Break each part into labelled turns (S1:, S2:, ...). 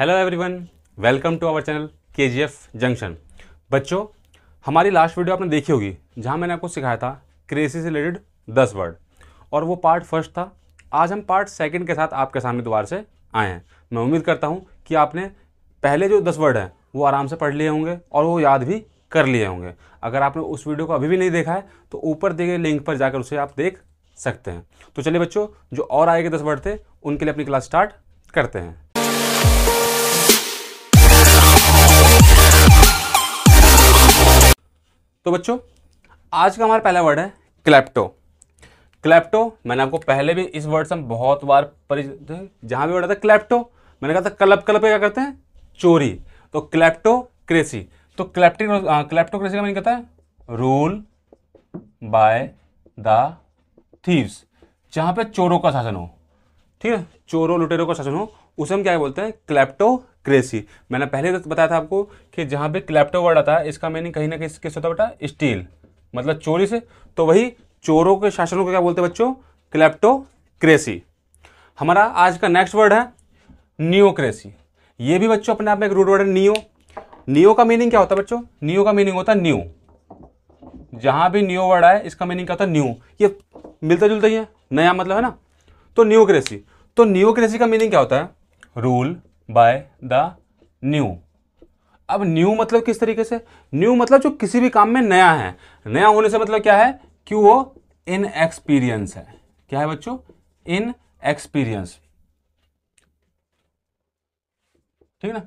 S1: hello everyone welcome to our channel K G F junction बच्चों हमारी last video आपने देखी होगी जहां मैंने आपको सिखाया था क्रेसी से रिलेटेड दस वर्ड और वो पार्ट फर्स्ट था आज हम पार्ट सेकंड के साथ आपके सामने दोबारा से आए हैं मैं उम्मीद करता हूं कि आपने पहले जो दस वर्ड हैं वो आराम से पढ़ लिए होंगे और वो याद भी कर लिए होंगे अगर आपने उस वीडियो को अभी भी नहीं देखा है तो ऊपर दिए गए लिंक पर जाकर उसे आप देख सकते हैं तो चलिए बच्चों जो और आए गए दस वर्ड थे उनके लिए अपनी क्लास स्टार्ट करते हैं तो बच्चों आज का हमारा पहला वर्ड है क्लैप्टो क्लैप्टो मैंने आपको पहले भी इस वर्ड से हम बहुत बार परिचित जहां भी वर्ड आता है क्लैप्टो मैंने कहा था कलप क्लब क्या करते हैं चोरी तो क्लैप्टो क्रेसी तो क्लैप्टिक क्लैप्टो क्रेसी का मैंने कहता है रूल बाय द थीव्स जहां पे चोरों का शासन हो ठीक है चोरों लुटेरों का शासन हो उसे हम क्या बोलते हैं क्लैप्टो क्रेसी मैंने पहले तो बताया था आपको कि जहाँ पे क्लैप्टो वर्ड आता है इसका मीनिंग कहीं ना कहीं किससे होता बेटा स्टील मतलब चोरी से तो वही चोरों के शासनों को क्या बोलते हैं बच्चों क्लैप्टो क्रेसी हमारा आज का नेक्स्ट वर्ड है नियोक्रेसी ये भी बच्चों अपने आप में एक रूट वर्ड है नियो नियो का मीनिंग क्या होता है बच्चों नियो का मीनिंग होता है न्यू जहां भी न्यू वर्ड आए इसका मीनिंग क्या होता है न्यू ये मिलता जुलता ही है नया मतलब है ना तो न्यूक्रेसी तो न्यूक्रेसी का मीनिंग क्या होता है रूल बाय द न्यू अब न्यू मतलब किस तरीके से न्यू मतलब जो किसी भी काम में नया है नया होने से मतलब क्या है कि वो इन एक्सपीरियंस है क्या है बच्चों इन एक्सपीरियंस ठीक ना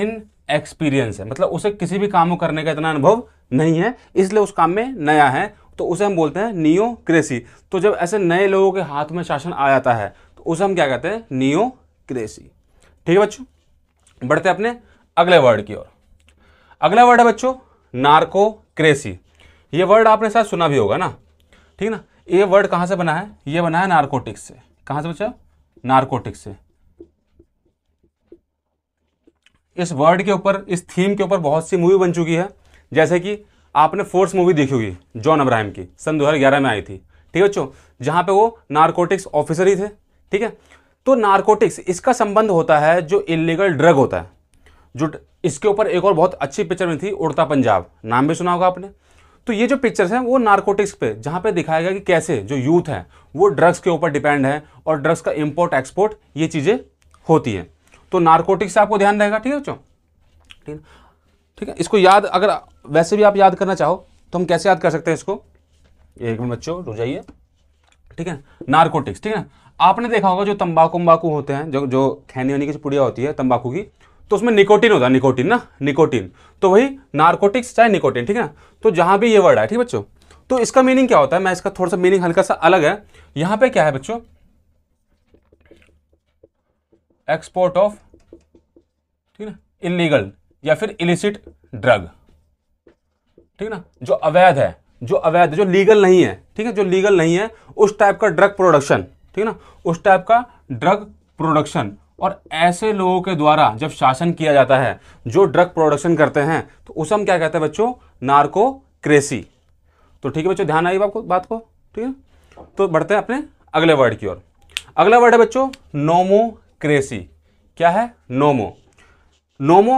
S1: इन एक्सपीरियंस है मतलब उसे किसी भी काम को करने का इतना अनुभव नहीं है इसलिए उस काम में नया है तो उसे हम बोलते हैं नियो क्रेसी तो जब ऐसे नए लोगों के हाथ में शासन आ जाता है तो उसे हम क्या कहते हैं नियो क्रेसी ठीक है बच्चों बढ़ते अपने अगले वर्ड की ओर अगला वर्ड है बच्चों नार्को क्रेसी ये वर्ड आपने साथ सुना भी होगा ना ठीक ना ये वर्ड कहां से बना है ये बना है नार्कोटिक्स से कहाँ से बच्चा नार्कोटिक्स से इस वर्ड के ऊपर इस थीम के ऊपर बहुत सी मूवी बन चुकी है जैसे कि आपने फोर्स मूवी देखी होगी जॉन अब्राहम की सन दो में आई थी ठीक है बच्चों जहां पे वो नार्कोटिक्स ऑफिसर ही थे ठीक है तो नारकोटिक्स इसका संबंध होता है जो इलीगल ड्रग होता है जो इसके ऊपर एक और बहुत अच्छी पिक्चर में थी उड़ता पंजाब नाम भी सुना होगा आपने तो ये जो पिक्चर्स हैं वो नारकोटिक्स पे जहाँ पे दिखाया गया कि कैसे जो यूथ है वो ड्रग्स के ऊपर डिपेंड है और ड्रग्स का इम्पोर्ट एक्सपोर्ट ये चीज़ें होती हैं तो नारकोटिक्स आपको ध्यान रहेगा ठीक है बच्चों ठीक है ठीक है इसको याद अगर वैसे भी आप याद करना चाहो तो हम कैसे याद कर सकते हैं इसको एक मिनट बच्चों रुझाइए ठीक है नारकोटिक्स ठीक है आपने देखा होगा जो तंबाकू तंबाकू होते हैं जो जो खैनी वनी की पुड़िया होती है तंबाकू की तो उसमें निकोटिन होता है निकोटिन ना निकोटिन तो वही नार्कोटिक्स चाहे निकोटिन ठीक है तो जहाँ भी ये वर्ड है ठीक बच्चों तो इसका मीनिंग क्या होता है मैं इसका थोड़ा सा मीनिंग हल्का सा अलग है यहाँ पर क्या है बच्चों एक्सपोर्ट ऑफ ठीक ना इलीगल या फिर इलिसिट ड्रग ठीक है ना जो अवैध है जो अवैध जो लीगल नहीं है ठीक है जो लीगल नहीं है उस टाइप का ड्रग प्रोडक्शन ठीक है ना उस टाइप का ड्रग प्रोडक्शन और ऐसे लोगों के द्वारा जब शासन किया जाता है जो ड्रग प्रोडक्शन करते हैं तो उस हम क्या कहते हैं बच्चों नार्को क्रेसी तो ठीक है बच्चों ध्यान आइए आपको बात को ठीक है तो बढ़ते हैं अपने अगले वर्ड की ओर अगला वर्ड है बच्चों नोमोक्रेसी क्या है नोमो नोमो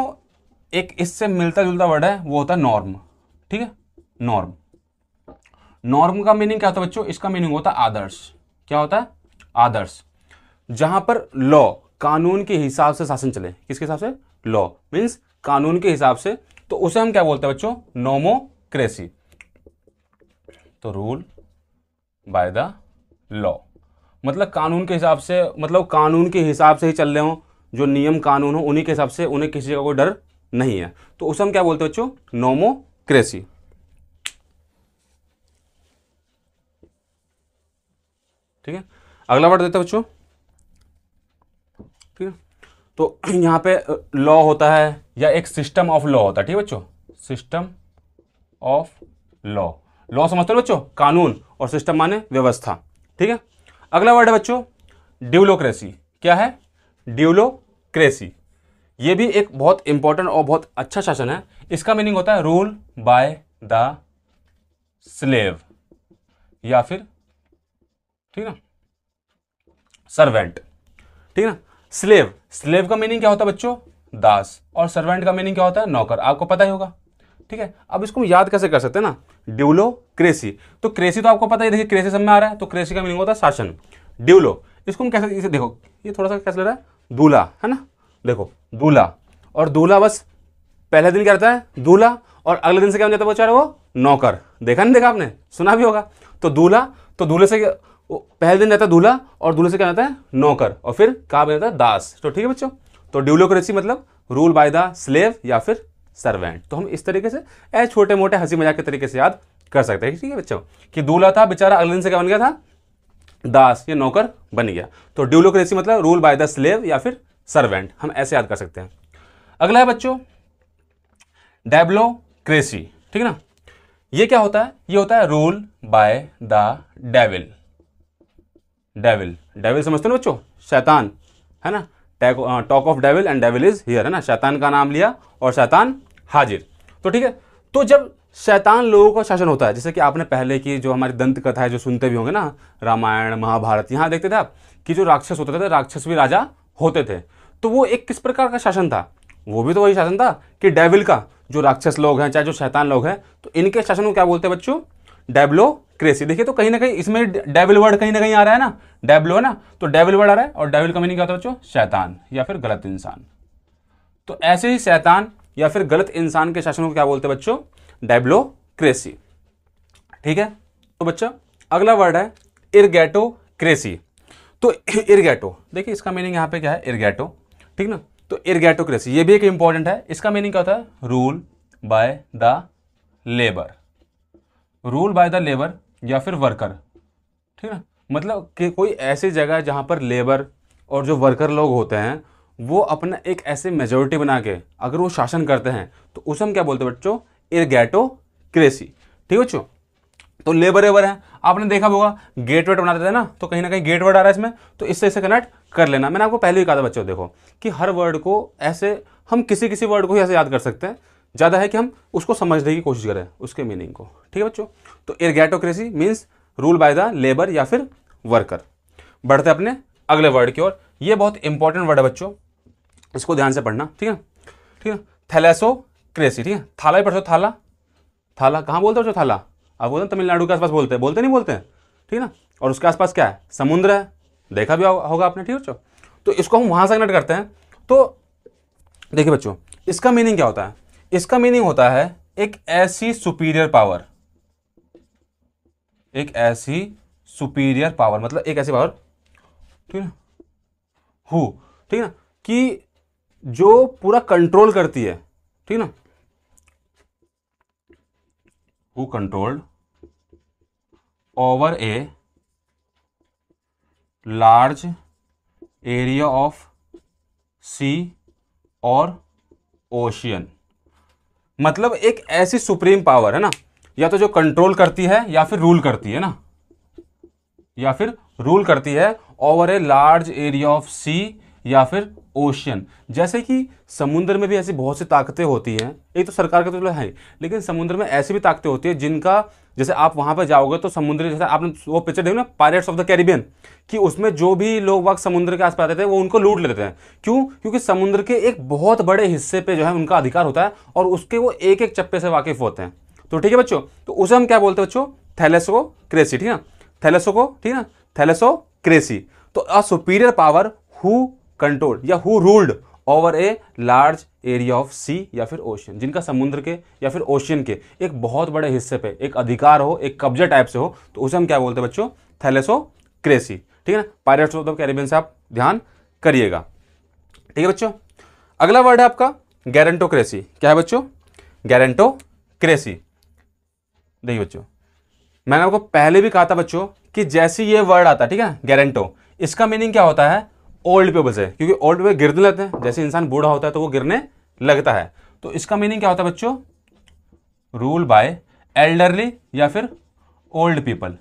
S1: एक इससे मिलता जुलता वर्ड है वो होता है नॉर्म ठीक है नॉर्म नॉर्म का मीनिंग क्या होता है बच्चों इसका मीनिंग होता है आदर्श क्या होता है आदर्श जहां पर लॉ कानून के हिसाब से शासन चले किसके हिसाब से लॉ मीन्स कानून के हिसाब से तो उसे हम क्या बोलते हैं बच्चों नोमोक्रेसी तो रूल बाय द लॉ मतलब कानून के हिसाब से मतलब कानून के हिसाब से ही चल रहे हो जो नियम कानून हो उन्हीं के हिसाब से उन्हें किसी का कोई डर नहीं है तो उसे हम क्या बोलते हैं बच्चों नोमोक्रेसी ठीक है अगला वर्ड देते बच्चों ठीक है तो यहाँ पे लॉ होता है या एक सिस्टम ऑफ लॉ होता है ठीक है बच्चों सिस्टम ऑफ लॉ लॉ समझते हो बच्चों कानून और सिस्टम माने व्यवस्था ठीक है अगला वर्ड है बच्चों ड्यूलोक्रेसी क्या है ड्यूलोक्रेसी ये भी एक बहुत इंपॉर्टेंट और बहुत अच्छा शासन है इसका मीनिंग होता है रूल बाय द स्लेव या फिर ठीक है सर्वेंट ठीक है ना स्लेव स्लेव का मीनिंग क्या होता है बच्चों दास और सर्वेंट का मीनिंग क्या होता है नौकर आपको पता ही होगा ठीक है अब इसको हम याद कैसे कर सकते हैं ना ड्यूलो क्रेसी तो क्रेसी तो आपको पता ही देखिए क्रेसी सब में आ रहा है तो क्रेसी का मीनिंग होता है शासन ड्यूलो इसको हम कैसे इसे देखो ये थोड़ा सा कैसे ले रहा है दूल्हा है ना देखो दूल्हा और दूल्हा बस पहले दिन क्या रहता है दूल्हा और अगले दिन से क्या हो जाता है बेचारा वो नौकर देखा नहीं देखा आपने सुना भी होगा तो दूल्हा तो दूल्हे से पहले दिन रहता है दूल्हा और दूल्हे से क्या रहता है नौकर और फिर कहा जाता है दास तो ठीक है बच्चों तो ड्यूलोक्रेसी मतलब रूल बाय द स्लेव या फिर सर्वेंट तो हम इस तरीके से ऐसे छोटे मोटे हंसी मजाक के तरीके से याद कर सकते हैं ठीक है बच्चों कि दूल्हा था बेचारा अगले दिन से क्या बन गया था दास या नौकर बन गया तो ड्यूलोक्रेसी मतलब रूल बाय द स्लेव या फिर सर्वेंट हम ऐसे याद कर सकते हैं अगला है बच्चों डेबलोक्रेसी ठीक है ना ये क्या होता है ये होता है rule by the devil devil devil समझते ना बच्चों शैतान है ना talk talk of devil and devil is here है ना शैतान का नाम लिया और शैतान हाजिर तो ठीक है तो जब शैतान लोगों का शासन होता है जैसे कि आपने पहले की जो हमारी दंत कथा है जो सुनते भी होंगे ना रामायण महाभारत यहाँ देखते थे आप कि जो राक्षस होते थे राक्षस भी राजा होते थे तो वो एक किस प्रकार का शासन था वो भी तो वही शासन था कि डेविल का जो राक्षस लोग हैं चाहे जो शैतान लोग हैं तो इनके शासन को क्या बोलते हैं बच्चों डेवलो क्रेसी देखिए तो कहीं ना कहीं इसमें डेबल वर्ड कहीं ना कहीं आ रहा है ना डेवलो है ना तो डेबल वर्ड आ रहा है और डेबल का मीनिंग क्या होता है बच्चों शैतान या फिर गलत इंसान तो ऐसे ही शैतान या फिर गलत इंसान के शासन को क्या बोलते हैं बच्चों डेवलो क्रेसी ठीक है तो बच्चा अगला वर्ड है इर्गेटो क्रेसी तो इर्गैटो देखिए इसका मीनिंग यहाँ पे क्या है इर्गैटो ठीक ना तो क्रेसी ये भी एक इंपॉर्टेंट है इसका मीनिंग क्या होता है rule by the labour rule by the labour या फिर वर्कर ठीक है मतलब कि कोई ऐसी जगह जहाँ पर लेबर और जो वर्कर लोग होते हैं वो अपना एक ऐसे मेजोरिटी बना के अगर वो शासन करते हैं तो उसे हम क्या बोलते हैं बच्चों इरगेटो क्रेसी ठीक है बच्चों तो लेबर एवर है आपने देखा होगा गेट वेट बना देते ना तो कहीं ना कहीं गेट वर्ड आ रहा है इसमें तो इससे इसे कनेक्ट कर लेना मैंने आपको पहले ही कहा था बच्चों देखो कि हर वर्ड को ऐसे हम किसी किसी वर्ड को ही ऐसे याद कर सकते हैं ज़्यादा है कि हम उसको समझने की कोशिश करें उसके मीनिंग को ठीक है बच्चों तो ergatocracy means rule by the labour या फिर वर्कर बढ़ते अपने अगले वर्ड की ओर ये बहुत इंपॉर्टेंट वर्ड है बच्चों इसको ध्यान से पढ़ना ठीक है ठीक है थैलेसो क्रेसी ठीक है थाला ही पढ़ो थाला थाला कहाँ बोलते हो जो थाला आप बोलते हैं तमिलनाडु के आसपास बोलते हैं बोलते नहीं बोलते हैं ठीक है ना और उसके आसपास क्या है समुद्र है देखा भी होगा आपने ठीक है बच्चों तो इसको हम वहाँ से कनेक्ट करते हैं तो देखिए बच्चों इसका मीनिंग क्या होता है इसका मीनिंग होता है एक ऐसी सुपीरियर पावर एक ऐसी सुपीरियर पावर मतलब एक ऐसी पावर ठीक है ना हु ठीक है ना कि जो पूरा कंट्रोल करती है ठीक है ना who controlled over a large area of sea और ओशियन मतलब एक ऐसी सुप्रीम पावर है ना या तो जो कंट्रोल करती है या फिर रूल करती है ना या फिर रूल करती है over a large area of sea या फिर ओशियन जैसे कि समुद्र में भी ऐसी बहुत सी ताकतें होती हैं एक तो सरकार के तो है लेकिन समुद्र में ऐसी भी ताकतें होती हैं जिनका जैसे आप वहाँ पर जाओगे तो समुद्र जैसे आपने वो पिक्चर देखो ना पायरेट्स ऑफ द कैरिबियन कि उसमें जो भी लोग वक्त समुद्र के आसपास आते थे वो उनको लूट लेते हैं क्यों क्योंकि समुद्र के एक बहुत बड़े हिस्से पर जो है उनका अधिकार होता है और उसके वो एक एक चप्पे से वाकिफ होते हैं तो ठीक है बच्चों तो उसे हम क्या बोलते हैं बच्चों थैलेसो क्रेसी ठीक है थैलेसो को ठीक है ना थैलेसो क्रेसी तो a superior power who control या who ruled over a large area of sea या फिर ओशियन जिनका समुद्र के या फिर ओशियन के एक बहुत बड़े हिस्से पे एक अधिकार हो एक कब्जे टाइप से हो तो उसे हम क्या बोलते हैं बच्चों थैलेसो क्रेसी ठीक है ना पायरेट्स ऑफ द कैरेबियन से आप ध्यान करिएगा ठीक है बच्चों अगला वर्ड है आपका गैरेंटोक्रेसी क्या है बच्चों गैरेंटोक्रेसी देखिए बच्चों मैंने आपको पहले भी कहा था बच्चों कि जैसे ये वर्ड आता है ठीक है ना गैरेंटो इसका मीनिंग क्या होता है ओल्ड पेबल से क्योंकि ओल्ड पेबल गिरने लगते हैं जैसे इंसान बूढ़ा होता है तो वो गिरने लगता है तो इसका मीनिंग क्या होता है बच्चों रूल बाय एल्डरली या फिर ओल्ड पीपल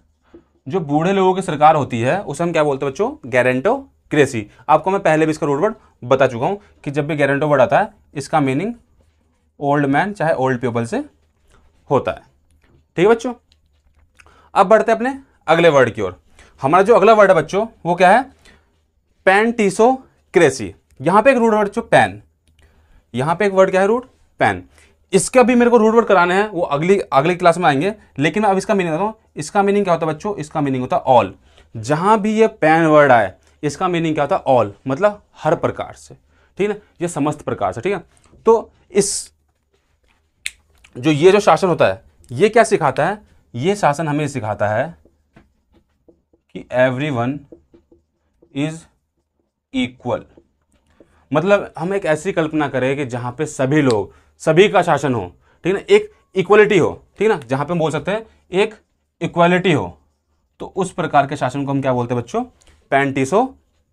S1: जो बूढ़े लोगों की सरकार होती है उसे हम क्या बोलते हैं बच्चों गैरेंटो क्रेसी आपको मैं पहले भी इसका रूल वर्ड बता चुका हूँ कि जब भी गैरेंटो वर्ड आता है इसका मीनिंग ओल्ड मैन चाहे ओल्ड पीपल से होता है ठीक है बच्चों अब बढ़ते हैं अपने अगले वर्ड की ओर हमारा जो अगला वर्ड है बच्चों वो क्या है पैन टीसो क्रेसी यहां पे एक रूट वर्ड पैन यहां पे एक वर्ड क्या है रूट पैन इसके भी मेरे को रूट वर्ड कराने हैं वो अगली अगली क्लास में आएंगे लेकिन अब इसका मीनिंग बताऊँ इसका मीनिंग क्या होता है बच्चों इसका मीनिंग होता है ऑल जहां भी ये पैन वर्ड आए इसका मीनिंग क्या होता है ऑल मतलब हर प्रकार से ठीक है ना ये समस्त प्रकार से ठीक है तो इस जो ये जो शासन होता है ये क्या सिखाता है ये शासन हमें सिखाता है कि एवरी वन इज़ इक्वल मतलब हम एक ऐसी कल्पना करें कि जहाँ पे सभी लोग सभी का शासन हो ठीक है ना एक इक्वलिटी हो ठीक है ना जहाँ पे हम बोल सकते हैं एक इक्वलिटी हो तो उस प्रकार के शासन को हम क्या बोलते हैं बच्चों पैंटिसो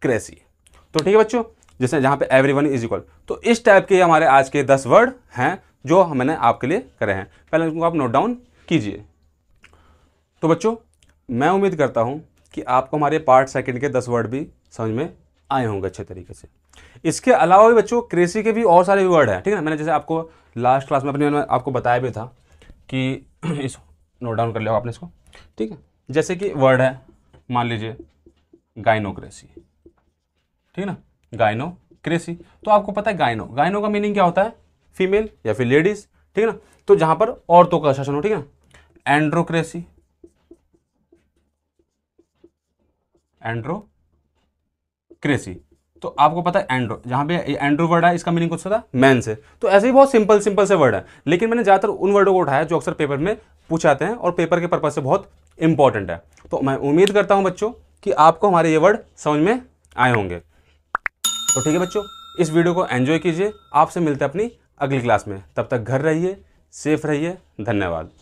S1: क्रेसी तो ठीक है बच्चों जैसे जहाँ पे एवरी वन इज इक्वल तो इस टाइप के हमारे आज के दस वर्ड हैं जो मैंने आपके लिए करे हैं पहले उनको आप नोट डाउन कीजिए तो बच्चों मैं उम्मीद करता हूँ कि आपको हमारे पार्ट सेकंड के दस वर्ड भी समझ में आए होंगे अच्छे तरीके से इसके अलावा भी बच्चों क्रेसी के भी और सारे वर्ड हैं ठीक है मैंने जैसे आपको लास्ट क्लास में अपने आपको बताया भी था कि इस नोट डाउन कर लिया आपने इसको ठीक है जैसे कि वर्ड है मान लीजिए गाइनोक्रेसी ठीक है ना गाइनोक्रेसी तो आपको पता है गाइनो गाइनो का मीनिंग क्या होता है फीमेल या फिर लेडीज ठीक है ना तो जहां पर औरतों का शासन हो ठीक है ना एंड्रोक्रेसी एंड्रो क्रेसी तो आपको पता है एंड्रो जहाँ पे एंड्रो वर्ड है इसका मीनिंग कुछ था मैन से तो ऐसे ही बहुत सिंपल सिंपल से वर्ड है लेकिन मैंने ज़्यादातर उन वर्डों को उठाया जो अक्सर पेपर में पूछ आते हैं और पेपर के पर्पज से बहुत इंपॉर्टेंट है तो मैं उम्मीद करता हूँ बच्चों कि आपको हमारे ये वर्ड समझ में आए होंगे तो ठीक है बच्चों इस वीडियो को एंजॉय कीजिए आपसे मिलते हैं अपनी अगली क्लास में तब तक घर रहिए सेफ रहिए धन्यवाद